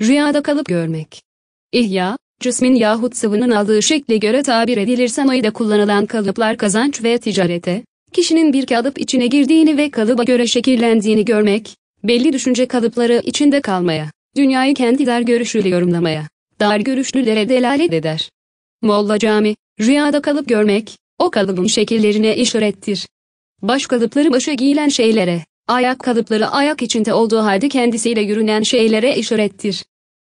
Rüyada kalıp görmek. İhya, cismin yahut sıvının aldığı şekle göre tabir edilirse ayda kullanılan kalıplar kazanç ve ticarete, kişinin bir kalıp içine girdiğini ve kalıba göre şekillendiğini görmek, belli düşünce kalıpları içinde kalmaya, dünyayı kendi dar görüşüyle yorumlamaya, dar görüşlülere delalet eder. Molla Cami, rüyada kalıp görmek, o kalıbın şekillerine işarettir. Baş kalıpları başa giyilen şeylere, Ayak kalıpları ayak içinde olduğu halde kendisiyle yürünen şeylere işarettir.